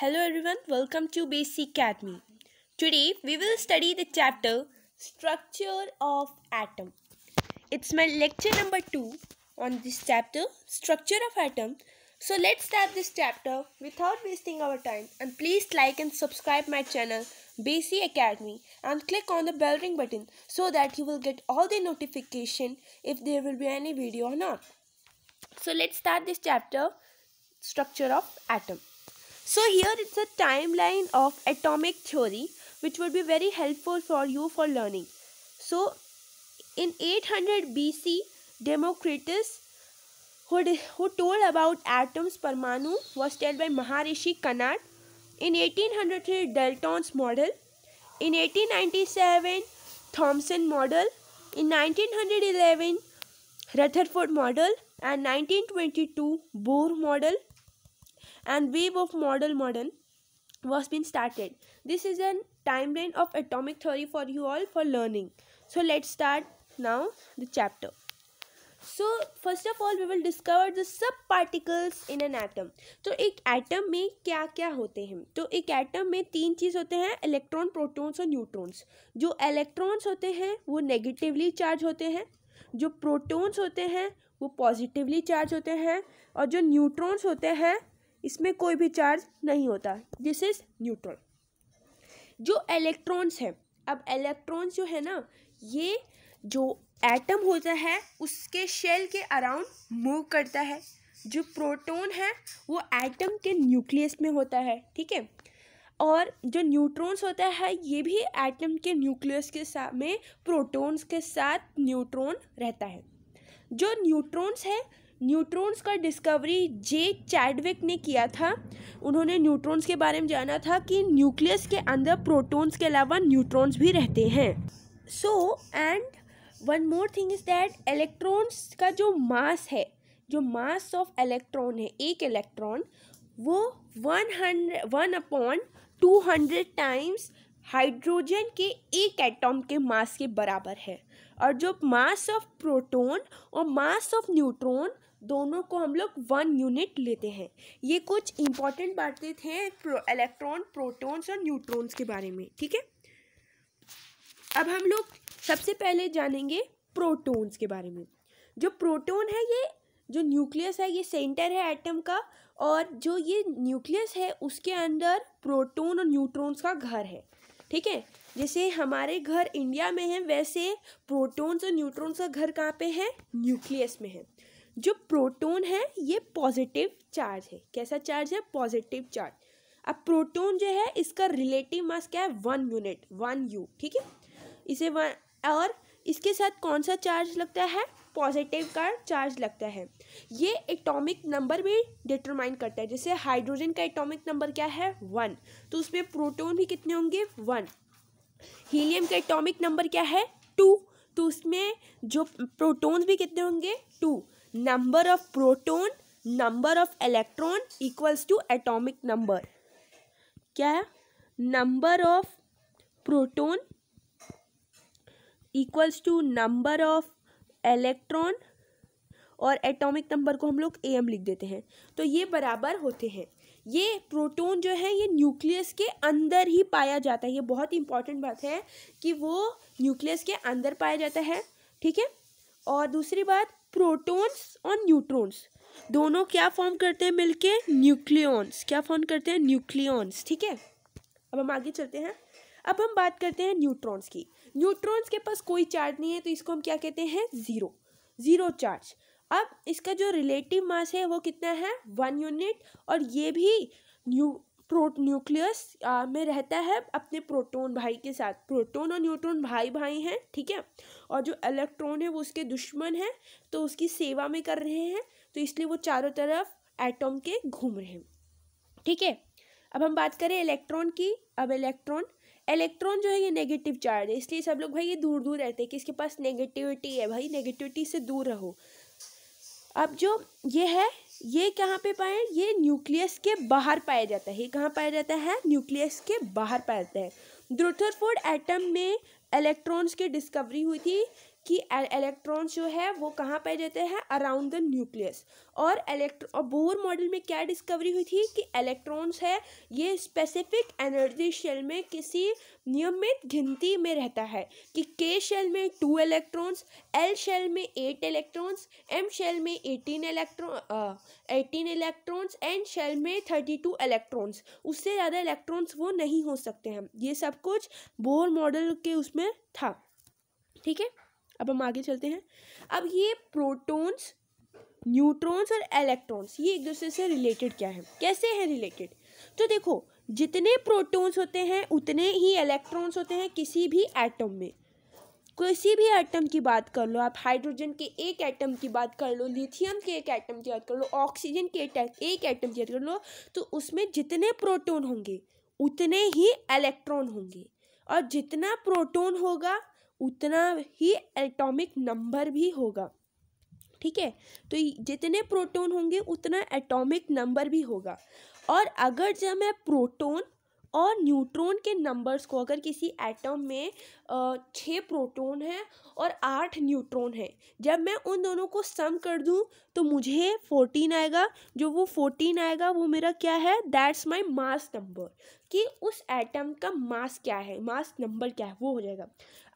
Hello everyone, welcome to Basic Academy. Today we will study the chapter Structure of Atom. It's my lecture number 2 on this chapter Structure of Atom. So let's start this chapter without wasting our time and please like and subscribe my channel BC Academy and click on the bell ring button so that you will get all the notification if there will be any video or not. So let's start this chapter Structure of Atom. So here it's a timeline of atomic theory which would be very helpful for you for learning. So in 800 BC Democritus who, who told about atoms Parmanu was told by Maharishi Kanad. In 1803 Dalton's model. In 1897 Thomson model. In 1911 Rutherford model and 1922 Bohr model and wave of model modern was been started. This is a timeline of atomic theory for you all for learning. So let's start now the chapter. So first of all we will discover the sub particles in an atom तो एक atom में क्या क्या होते हैं तो एक atom में तीन चीज़ होते हैं इलेक्ट्रॉन प्रोटॉन्स और न्यूट्रॉन्स जो इलेक्ट्रॉन्स होते हैं वो नेगेटिवली चार्ज होते हैं जो प्रोटॉन्स होते हैं वो पॉजिटिवली चार्ज होते हैं और जो न्यूट्रॉन्स होते हैं इसमें कोई भी चार्ज नहीं होता दिस इज़ न्यूट्रॉन जो इलेक्ट्रॉन्स हैं अब इलेक्ट्रॉन्स जो है ना ये जो एटम होता है उसके शेल के अराउंड मूव करता है जो प्रोटॉन है वो एटम के न्यूक्लियस में होता है ठीक है और जो न्यूट्रॉन्स होता है ये भी एटम के न्यूक्लियस के साथ में प्रोटॉन्स के साथ न्यूट्रॉन रहता है जो न्यूट्रॉन्स है न्यूट्रॉन्स का डिस्कवरी जे चैडविक ने किया था उन्होंने न्यूट्रॉन्स के बारे में जाना था कि न्यूक्लियस के अंदर प्रोटॉन्स के अलावा न्यूट्रॉन्स भी रहते हैं so and one more thing is that electrons का जो मास है जो मास ऑफ इलेक्ट्रॉन है एक इलेक्ट्रॉन वो one hundred one upon two hundred times hydrogen के एक एटॉम के मास के बराबर है और जो मास ऑफ प्रोटॉन और मास ऑफ न्यूट्रॉन दोनों को हम लोग वन यूनिट लेते हैं ये कुछ इंपॉर्टेंट बातें थे प्रो, इलेक्ट्रॉन प्रोटॉन्स और न्यूट्रॉन्स के बारे में ठीक है अब हम लोग सबसे पहले जानेंगे प्रोटॉन्स के बारे में जो प्रोटॉन है ये जो न्यूक्लियस है ये सेंटर है एटम का और जो ये न्यूक्लियस है उसके अंदर प्रोटोन और न्यूट्रॉन्स का घर है ठीक है जैसे हमारे घर इंडिया में है वैसे प्रोटॉन्स और न्यूट्रॉन्स का घर कहाँ पे है न्यूक्लियस में है जो प्रोटोन है ये पॉजिटिव चार्ज है कैसा चार्ज है पॉजिटिव चार्ज अब प्रोटोन जो है इसका रिलेटिव मास क्या है वन यूनिट वन यू ठीक है इसे वन और इसके साथ कौन सा चार्ज लगता है पॉजिटिव का चार्ज लगता है ये एटॉमिक नंबर भी डिटरमाइन करता है जैसे हाइड्रोजन का एटॉमिक नंबर क्या है वन तो उसमें प्रोटोन भी कितने होंगे वन हीलियम का एटॉमिक नंबर क्या है टू तो उसमें जो प्रोटोन्स भी कितने होंगे to number of proton number of electron equals to atomic number क्या है of proton equals to number of electron और एटॉमिक नंबर को हम लोग ए एम लिख देते हैं तो ये बराबर होते हैं ये प्रोटोन जो है ये न्यूक्लियस के अंदर ही पाया जाता है ये बहुत इंपॉर्टेंट बात है कि वो न्यूक्लियस के अंदर पाया जाता है ठीक है और दूसरी बात प्रोटॉन्स और न्यूट्रॉन्स दोनों क्या फॉर्म करते हैं मिलके न्यूक्लियॉन्स क्या फॉर्म करते हैं न्यूक्लियॉन्स ठीक है अब हम आगे चलते हैं अब हम बात करते हैं न्यूट्रॉन्स की न्यूट्रॉन्स के पास कोई चार्ज नहीं है तो इसको हम क्या कहते हैं ज़ीरो ज़ीरो चार्ज अब इसका जो रिलेटिव मास है वो कितना है वन यूनिट और ये भी न्यू प्रो न्यूक्लियस में रहता है अपने प्रोटोन भाई के साथ प्रोटोन और न्यूट्रॉन भाई भाई हैं ठीक है और जो इलेक्ट्रॉन है वो उसके दुश्मन है तो उसकी सेवा में कर रहे हैं तो इसलिए वो चारों तरफ एटम के घूम रहे हैं ठीक है अब हम बात करें इलेक्ट्रॉन की अब इलेक्ट्रॉन इलेक्ट्रॉन जो है ये नेगेटिव चार्ज है इसलिए सब लोग भाई ये दूर दूर रहते हैं कि इसके पास नेगेटिविटी है भाई नेगेटिविटी से दूर रहो अब जो ये है ये कहाँ पे पाए ये न्यूक्लियस के बाहर पाया जाता है ये कहाँ पाया जाता है न्यूक्लियस के बाहर पाया जाता है द्रुथरफोर्ड एटम में इलेक्ट्रॉन्स की डिस्कवरी हुई थी कि इलेक्ट्रॉन्स जो है वो कहाँ पाए जाते हैं अराउंड द न्यूक्लियस और इलेक्ट्रो और बोर मॉडल में क्या डिस्कवरी हुई थी कि इलेक्ट्रॉन्स है ये स्पेसिफिक एनर्जी शेल में किसी नियमित गिनती में रहता है कि के शेल में टू इलेक्ट्रॉन्स एल शेल में एट इलेक्ट्रॉन्स एम शेल में eighteen electron eighteen electrons and shell में थर्टी टू इलेक्ट्रॉन्स उससे ज़्यादा इलेक्ट्रॉन्स वो नहीं हो सकते हैं ये सब कुछ बोर मॉडल के उसमें था ठीक है अब हम आगे चलते हैं अब ये प्रोटोन्स न्यूट्रॉन्स और इलेक्ट्रॉन्स ये एक दूसरे से रिलेटेड क्या है कैसे हैं रिलेटेड तो देखो जितने प्रोटोन्स होते हैं उतने ही इलेक्ट्रॉन्स होते हैं किसी भी एटम में किसी भी एटम की बात कर लो आप हाइड्रोजन के एक एटम की बात कर लो लिथियम के एक एटम की बात कर लो ऑक्सीजन के एक एटम की बात कर लो तो उसमें जितने प्रोटोन होंगे उतने ही इलेक्ट्रॉन होंगे और जितना प्रोटोन होगा उतना ही एटॉमिक नंबर भी होगा ठीक है तो जितने प्रोटॉन होंगे उतना एटॉमिक नंबर भी होगा और अगर जब मैं प्रोटॉन और न्यूट्रॉन के नंबर्स को अगर किसी एटम में छः प्रोटॉन हैं और आठ न्यूट्रॉन हैं जब मैं उन दोनों को सम कर दूं तो मुझे फोर्टीन आएगा जो वो फोर्टीन आएगा वो मेरा क्या है दैट्स माय मास नंबर कि उस एटम का मास क्या है मास नंबर क्या है वो हो जाएगा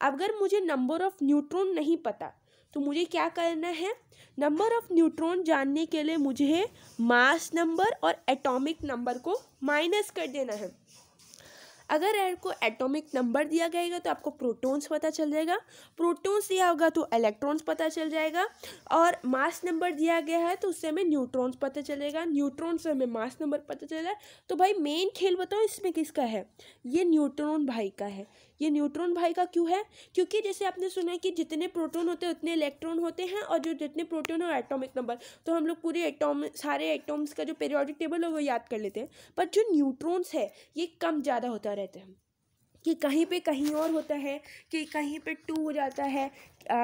अगर मुझे नंबर ऑफ़ न्यूट्रॉन नहीं पता तो मुझे क्या करना है नंबर ऑफ़ न्यूट्रॉन जानने के लिए मुझे मास नंबर और एटॉमिक नंबर को माइनस कर देना है अगर आपको एटॉमिक नंबर दिया जाएगा तो आपको प्रोटॉन्स पता चल जाएगा प्रोटॉन्स दिया होगा तो इलेक्ट्रॉन्स पता चल जाएगा और मास नंबर दिया गया है तो उससे हमें न्यूट्रॉन्स पता चलेगा न्यूट्रॉन से हमें मास नंबर पता चल तो भाई मेन खेल बताओ इसमें किसका है ये न्यूट्रॉन भाई का है ये न्यूट्रॉन भाई का क्यों है क्योंकि जैसे आपने सुना है कि जितने प्रोटोन होते हैं उतने इलेक्ट्रॉन होते हैं और जो जितने प्रोटोन और एटॉमिक नंबर तो हम लोग पूरे एटॉम सारे एटॉम्स का जो पेरियोडिक टेबल है वो याद कर लेते हैं पर जो न्यूट्रॉन्स है ये कम ज़्यादा होता रहते हैं कि कहीं पे कहीं और होता है कि कहीं पे टू हो जाता है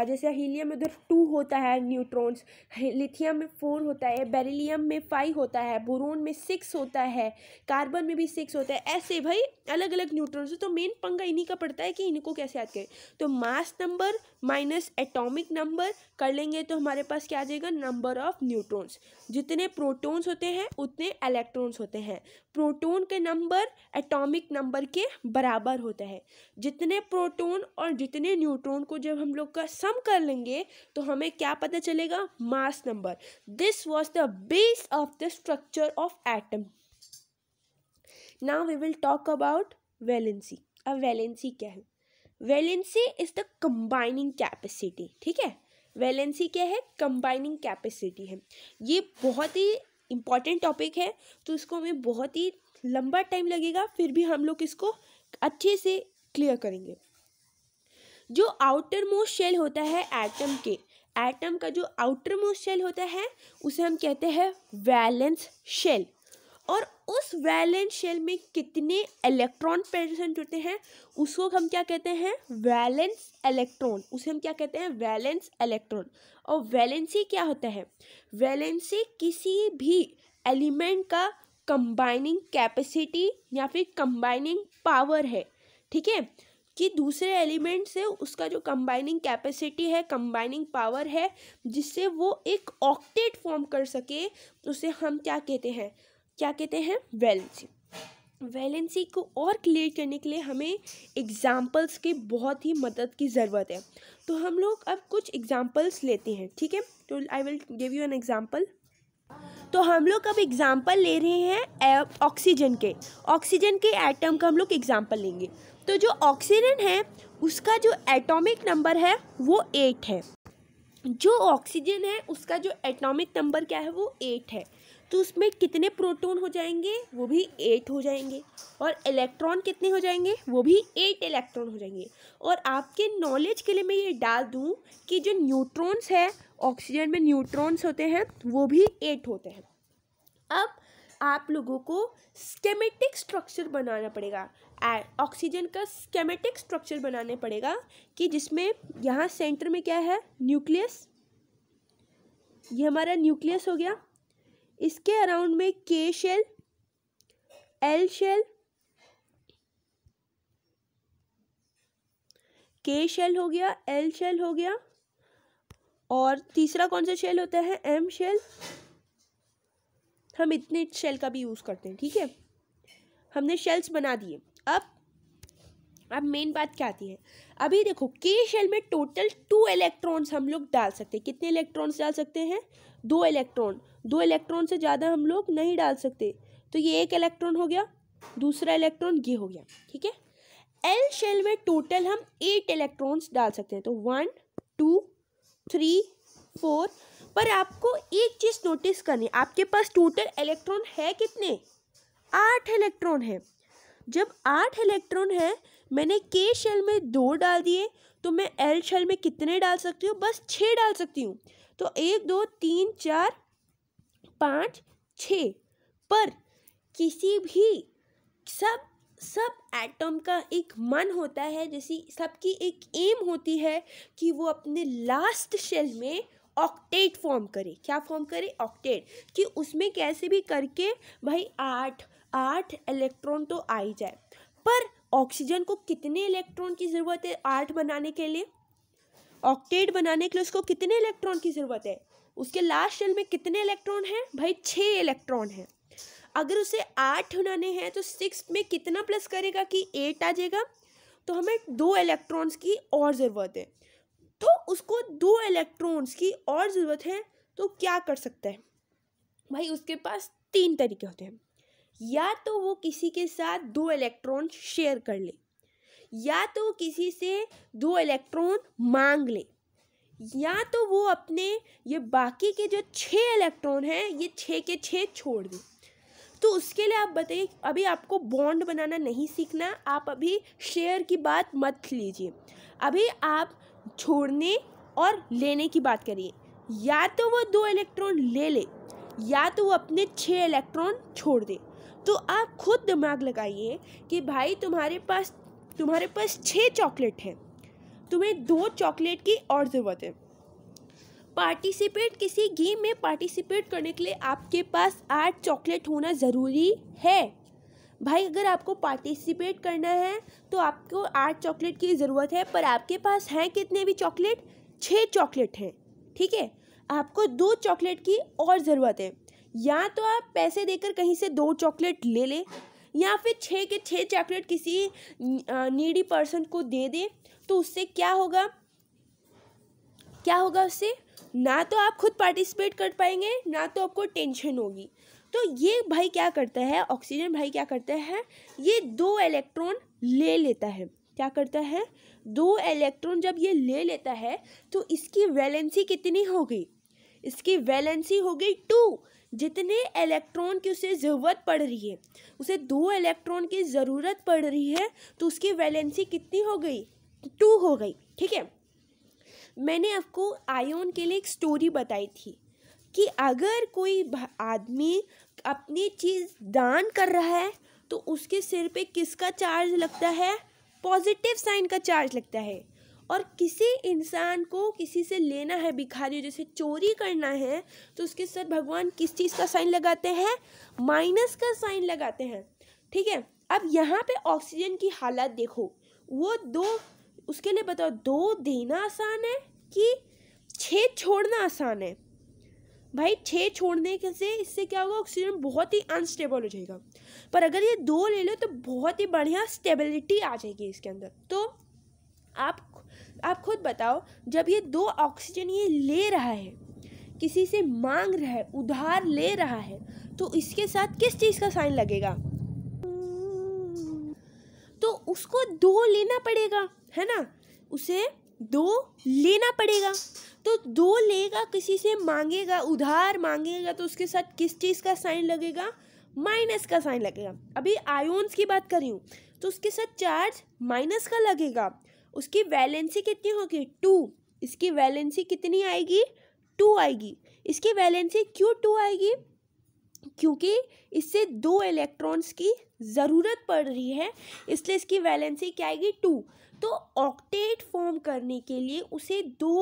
जैसे हीलियम में उधर टू होता है न्यूट्रॉन्स लिथियम में फोर होता है बेरिलियम में फाइव होता है बोरोन में सिक्स होता है कार्बन में भी सिक्स होता है ऐसे भाई अलग अलग न्यूट्रॉन्स तो मेन पंगा इन्हीं का पड़ता है कि इनको कैसे याद करें तो mass number minus atomic number कर लेंगे तो हमारे पास क्या आ जाएगा नंबर ऑफ न्यूट्रॉन्स जितने प्रोटोन्स होते हैं उतने इलेक्ट्रॉन्स होते हैं प्रोटॉन के नंबर एटॉमिक नंबर के बराबर होता है जितने प्रोटॉन और जितने न्यूट्रॉन को जब हम लोग का सम कर लेंगे तो हमें क्या पता चलेगा mass number this was the base of the structure of atom now we will talk about valency अब वैलेंसी क्या है valency is the combining capacity ठीक है वैलेंसी क्या है कंबाइनिंग कैपेसिटी है ये बहुत ही इम्पॉर्टेंट टॉपिक है तो इसको हमें बहुत ही लंबा टाइम लगेगा फिर भी हम लोग इसको अच्छे से क्लियर करेंगे जो आउटर मोस्ट शेल होता है एटम के एटम का जो आउटर मोस्ट शेल होता है उसे हम कहते हैं वैलेंस शेल और उस वैलेंस शेल में कितने इलेक्ट्रॉन प्रेजेंट होते हैं उसको हम क्या कहते हैं वैलेंस इलेक्ट्रॉन उसे हम क्या कहते हैं वैलेंस इलेक्ट्रॉन और वैलेंसी क्या होता है वैलेंसी किसी भी एलिमेंट का कंबाइनिंग कैपेसिटी या फिर कंबाइनिंग पावर है ठीक है कि दूसरे एलिमेंट से उसका जो कंबाइनिंग कैपेसिटी है कंबाइनिंग पावर है जिससे वो एक ऑक्टेट फॉर्म कर सके उसे हम क्या कहते हैं क्या कहते हैं वैलेंसी वैलेंसी को और क्लियर करने के लिए हमें एग्ज़ाम्पल्स की बहुत ही मदद की ज़रूरत है तो हम लोग अब कुछ एग्ज़ाम्पल्स लेते हैं ठीक है तो I will give you an example तो हम लोग अब एग्ज़ाम्पल ले रहे हैं ऑक्सीजन के ऑक्सीजन के एटम का हम लोग एग्ज़ाम्पल लेंगे तो जो ऑक्सीजन है उसका जो एटॉमिक नंबर है वो एट है जो ऑक्सीजन है उसका जो एटॉमिक नंबर क्या है वो एट है तो उसमें कितने प्रोटॉन हो जाएंगे वो भी एट हो जाएंगे और इलेक्ट्रॉन कितने हो जाएंगे वो भी एट इलेक्ट्रॉन हो जाएंगे और आपके नॉलेज के लिए मैं ये डाल दूँ कि जो न्यूट्रॉन्स है ऑक्सीजन में न्यूट्रॉन्स होते हैं वो भी एट होते हैं अब आप लोगों को स्केमेटिक स्ट्रक्चर बनाना पड़ेगा ऑक्सीजन का स्केमेटिक स्ट्रक्चर बनाने पड़ेगा कि जिसमें यहाँ सेंटर में क्या है न्यूक्लियस ये हमारा न्यूक्लियस हो गया इसके अराउंड में K shell L shell K shell हो गया एल शेल हो गया और तीसरा कौन सा शेल होता है एम शेल हम इतने शेल का भी यूज़ करते हैं ठीक है हमने शेल्स बना दिए अब अब मेन बात क्या आती है अभी देखो के शेल में टोटल टू इलेक्ट्रॉन्स हम लोग डाल सकते हैं कितने इलेक्ट्रॉन्स डाल सकते हैं दो इलेक्ट्रॉन दो इलेक्ट्रॉन से ज़्यादा हम लोग नहीं डाल सकते तो ये एक इलेक्ट्रॉन हो गया दूसरा इलेक्ट्रॉन ये हो गया ठीक है एल शेल में टोटल हम एट इलेक्ट्रॉन्स डाल सकते हैं तो वन टू थ्री फोर पर आपको एक चीज़ नोटिस करनी आपके पास टोटल इलेक्ट्रॉन है कितने आठ इलेक्ट्रॉन है जब आठ इलेक्ट्रॉन है मैंने के शेल में दो डाल दिए तो मैं एल शेल में कितने डाल सकती हूँ बस छः डाल सकती हूँ तो एक दो तीन चार पाँच छ पर किसी भी सब सब एटम का एक मन होता है जैसे सबकी एक एम होती है कि वो अपने लास्ट शेल में ऑक्टेट फॉर्म करे क्या फॉर्म करे ऑक्टेट कि उसमें कैसे भी करके भाई आठ आठ इलेक्ट्रॉन तो आ ही जाए पर ऑक्सीजन को कितने इलेक्ट्रॉन की ज़रूरत है आठ बनाने के लिए ऑक्टेट बनाने के लिए उसको कितने इलेक्ट्रॉन की ज़रूरत है उसके लास्ट शेल में कितने इलेक्ट्रॉन हैं भाई छः इलेक्ट्रॉन हैं अगर उसे आठ बनाने हैं तो सिक्स में कितना प्लस करेगा कि एट आ जाएगा तो हमें दो इलेक्ट्रॉन्स की और ज़रूरत है तो उसको दो इलेक्ट्रॉन्स की और ज़रूरत है तो क्या कर सकता है भाई उसके पास तीन तरीके होते हैं या तो वो किसी के साथ दो इलेक्ट्रॉन शेयर कर ले या तो किसी से दो इलेक्ट्रॉन मांग ले या तो वो अपने ये बाकी के जो छः इलेक्ट्रॉन हैं ये छः के छः छोड़ दें तो उसके लिए आप बताइए अभी आपको बॉन्ड बनाना नहीं सीखना आप अभी शेयर की बात मत लीजिए अभी आप छोड़ने और लेने की बात करिए या तो वो दो इलेक्ट्रॉन ले ले या तो वो अपने छः इलेक्ट्रॉन छोड़ दे तो आप खुद दिमाग लगाइए कि भाई तुम्हारे पास तुम्हारे पास छः चॉकलेट हैं तुम्हें दो चॉकलेट की और ज़रूरत है पार्टिसिपेट किसी गेम में पार्टिसिपेट करने के लिए आपके पास आठ चॉकलेट होना ज़रूरी है भाई अगर आपको पार्टिसिपेट करना है तो आपको आठ चॉकलेट की ज़रूरत है पर आपके पास हैं कितने भी चॉकलेट छः चॉकलेट हैं ठीक है आपको दो चॉकलेट की और ज़रूरत है या तो आप पैसे देकर कहीं से दो चॉकलेट ले लें या फिर छः के छः चॉकलेट किसी नीडी पर्सन को दे दें तो उससे क्या होगा क्या होगा उससे ना तो आप खुद पार्टिसिपेट कर पाएंगे ना तो आपको टेंशन होगी तो ये भाई क्या करता है ऑक्सीजन भाई क्या करता है ये दो इलेक्ट्रॉन ले लेता है क्या करता है दो इलेक्ट्रॉन जब ये ले लेता है तो इसकी वैलेंसी कितनी हो गई इसकी वैलेंसी हो गई टू जितने इलेक्ट्रॉन की उसे ज़रूरत पड़ रही है उसे दो इलेक्ट्रॉन की ज़रूरत पड़ रही है तो उसकी वैलेंसी कितनी हो गई टू हो गई ठीक है मैंने आपको आयोन के लिए एक स्टोरी बताई थी कि अगर कोई आदमी अपनी चीज़ दान कर रहा है तो उसके सिर पे किसका चार्ज लगता है पॉजिटिव साइन का चार्ज लगता है और किसी इंसान को किसी से लेना है भिखारी जैसे चोरी करना है तो उसके सर भगवान किस चीज़ का साइन लगाते हैं माइनस का साइन लगाते हैं ठीक है अब यहाँ पे ऑक्सीजन की हालत देखो वो दो उसके लिए बताओ दो देना आसान है कि छः छोड़ना आसान है भाई छः छोड़ने के से इससे क्या होगा ऑक्सीजन बहुत ही अनस्टेबल हो जाएगा पर अगर ये दो ले लो तो बहुत ही बढ़िया स्टेबिलिटी आ जाएगी इसके अंदर तो आप आप खुद बताओ जब ये दो ऑक्सीजन ये ले रहा है किसी से मांग रहा है उधार ले रहा है तो इसके साथ किस चीज़ का साइन लगेगा तो उसको दो लेना पड़ेगा है ना उसे दो लेना पड़ेगा तो दो लेगा किसी से मांगेगा उधार मांगेगा तो उसके साथ किस चीज़ का साइन लगेगा माइनस का साइन लगेगा अभी आयोन्स की बात करी हूँ तो उसके साथ चार्ज माइनस का लगेगा उसकी वैलेंसी कितनी होगी टू इसकी वैलेंसी कितनी आएगी टू आएगी इसकी वैलेंसी क्यों टू आएगी क्योंकि इससे दो इलेक्ट्रॉन्स की ज़रूरत पड़ रही है इसलिए इसकी वैलेंसी क्या आएगी टू तो ऑक्टेट फॉर्म करने के लिए उसे दो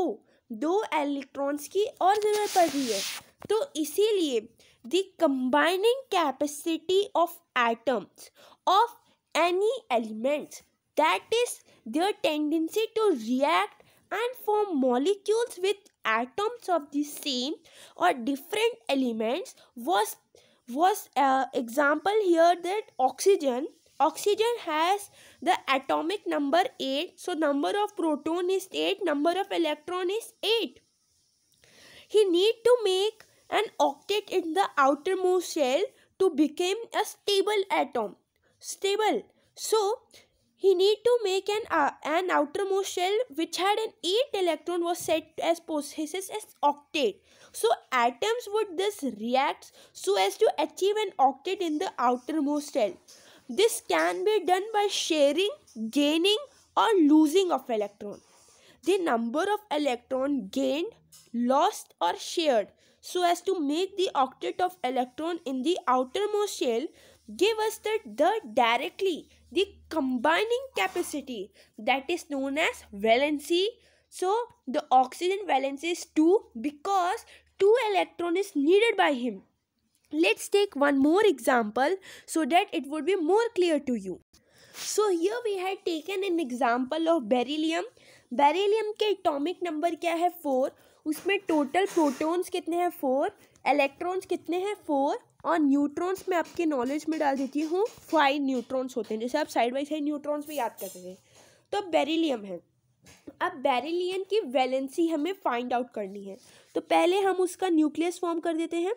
दो इलेक्ट्रॉन्स की और ज़रूरत पड़ती है तो इसीलिए the combining capacity of atoms of any elements that is their tendency to react and form molecules with atoms of the same or different elements was was example here that oxygen Oxygen has the atomic number 8. So, number of proton is 8. Number of electron is 8. He need to make an octet in the outermost shell to become a stable atom. Stable. So, he need to make an, uh, an outermost shell which had an 8 electron was said as possesses as octet. So atoms would thus react so as to achieve an octet in the outermost shell. This can be done by sharing, gaining or losing of electron. The number of electron gained, lost or shared so as to make the octet of electron in the outermost shell give us the, the directly the combining capacity that is known as valency. So the oxygen valence is 2 because 2 electron is needed by him. Let's take one more example so that it would be more clear to you. So here we had taken an example of beryllium. beryllium के atomic number क्या है four उसमें total protons कितने हैं four electrons कितने हैं four और neutrons मैं आपके नॉलेज में डाल देती हूँ फाइव न्यूट्रॉन्स होते हैं जैसे आप साइड बाई साइड न्यूट्रॉन्स भी याद करते हैं तो बेरिलियम है अब बेरिलियम की वैलेंसी हमें फाइंड आउट करनी है तो पहले हम उसका न्यूक्लियस फॉर्म कर देते हैं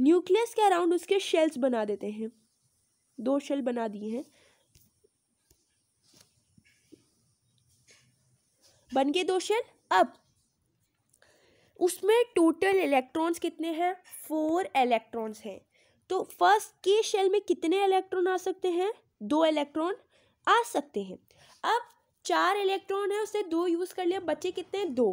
न्यूक्लियस के अराउंड उसके शेल्स बना देते हैं दो शेल बना दिए हैं बन गए दो शेल अब उसमें टोटल इलेक्ट्रॉन्स कितने हैं फोर इलेक्ट्रॉन्स हैं तो फर्स्ट के शेल में कितने इलेक्ट्रॉन आ सकते हैं दो इलेक्ट्रॉन आ सकते हैं अब चार इलेक्ट्रॉन है उसने दो यूज़ कर लिया बचे कितने दो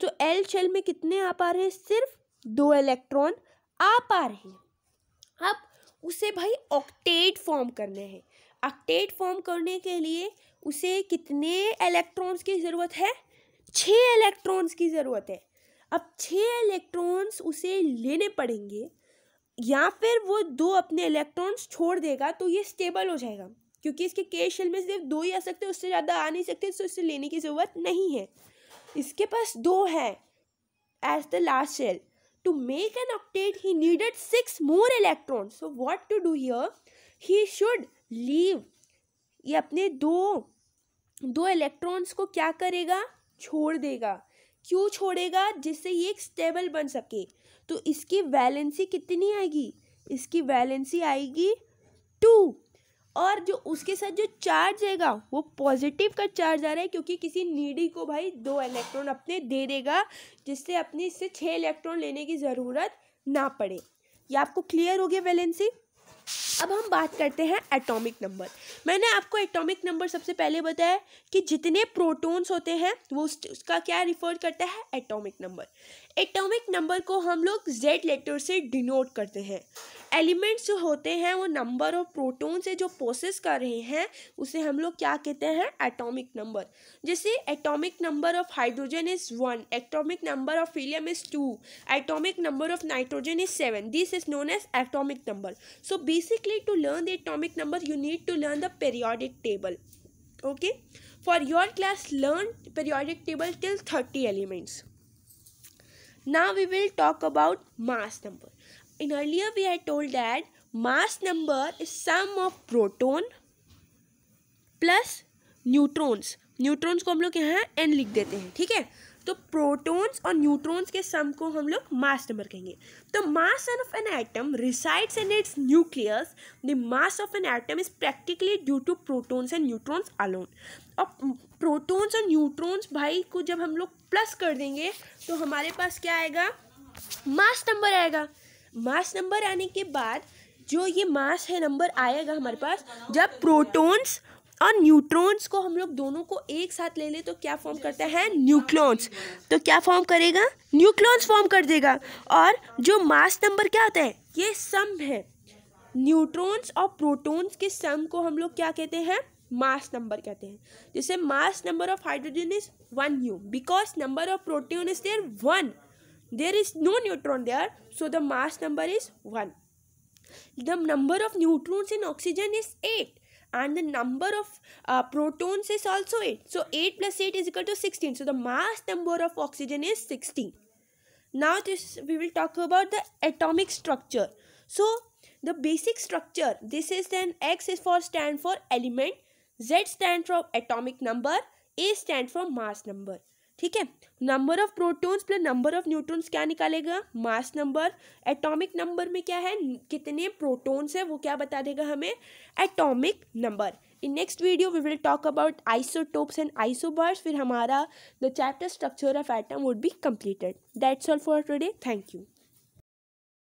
तो एल शेल में कितने आ पा रहे हैं सिर्फ दो इलेक्ट्रॉन आ पा रहे हैं अब उसे भाई ऑक्टेट फॉर्म करने हैं ऑक्टेट फॉर्म करने के लिए उसे कितने इलेक्ट्रॉन्स की ज़रूरत है छः इलेक्ट्रॉन्स की ज़रूरत है अब छः इलेक्ट्रॉन्स उसे लेने पड़ेंगे या फिर वो दो अपने इलेक्ट्रॉन्स छोड़ देगा तो ये स्टेबल हो जाएगा क्योंकि इसके के शेल में सिर्फ दो ही आ सकते उससे ज़्यादा आ नहीं सकते तो इससे लेने की ज़रूरत नहीं है इसके पास दो है as the last shell to make an octet he needed six more electrons so what to do here he should leave ये अपने दो दो इलेक्ट्रॉन्स को क्या करेगा छोड़ देगा क्यों छोड़ेगा जिससे ये एक स्टेबल बन सके तो इसकी वैलेंसी कितनी आएगी इसकी वैलेंसी आएगी टू और जो उसके साथ जो चार्ज आएगा वो पॉजिटिव का चार्ज आ रहा है क्योंकि किसी नीडी को भाई दो इलेक्ट्रॉन अपने दे देगा जिससे अपनी इससे छः इलेक्ट्रॉन लेने की ज़रूरत ना पड़े ये आपको क्लियर हो गया वैलेंसी अब हम बात करते हैं एटॉमिक नंबर मैंने आपको एटॉमिक नंबर सबसे पहले बताया कि जितने प्रोटॉन्स होते हैं वो उसका क्या रिफर करता है एटॉमिक नंबर एटॉमिक नंबर को हम लोग जेड लेटर से डिनोट करते हैं एलिमेंट्स जो होते हैं वो नंबर और प्रोटोन से जो प्रोसेस कर रहे हैं उसे हम लोग क्या कहते हैं एटॉमिक नंबर जैसे atomic number of hydrogen is one atomic number of helium is two atomic number of nitrogen is seven this is known as atomic number so basically to learn the atomic number you need to learn the periodic table okay for your class learn periodic table till thirty elements Now we will talk about mass number. In earlier we had told that mass number is sum of proton plus neutrons neutrons को हम लोग यहाँ n लिख देते हैं ठीक है तो प्रोटॉन्स और न्यूट्रॉन्स के सम को हम लोग मास नंबर कहेंगे तो mass of an atom resides in its nucleus the mass of an atom is practically due to protons and neutrons alone और प्रोटॉन्स और न्यूट्रॉन्स भाई को जब हम लोग प्लस कर देंगे तो हमारे पास क्या आएगा मास नंबर आएगा मास नंबर आने के बाद जो ये मास है नंबर आएगा हमारे पास जब प्रोटॉन्स और न्यूट्रॉन्स को हम लोग दोनों को एक साथ ले ले तो क्या फॉर्म करता है न्यूक्लॉन्स तो क्या फॉर्म करेगा न्यूक्लॉन्स फॉर्म कर देगा और जो मास नंबर क्या होता है ये सम है न्यूट्रॉन्स और प्रोटॉन्स के सम को हम लोग क्या कहते हैं मास नंबर कहते हैं जैसे mass number of hydrogen is one u because number of proton is there one there is no neutron there so the mass number is one the number of neutrons in oxygen is eight and the number of uh, protons is also 8 so 8 plus 8 is equal to 16 so the mass number of oxygen is 16 now this we will talk about the atomic structure so the basic structure this is then x is for stand for element z stand for atomic number a stand for mass number ठीक है number of protons plus number of neutrons क्या निकालेगा mass number atomic number में क्या है कितने protons है वो क्या बता देगा हमें atomic number in next video we will talk about isotopes and isobars फिर हमारा the chapter structure of atom would be completed that's all for today thank you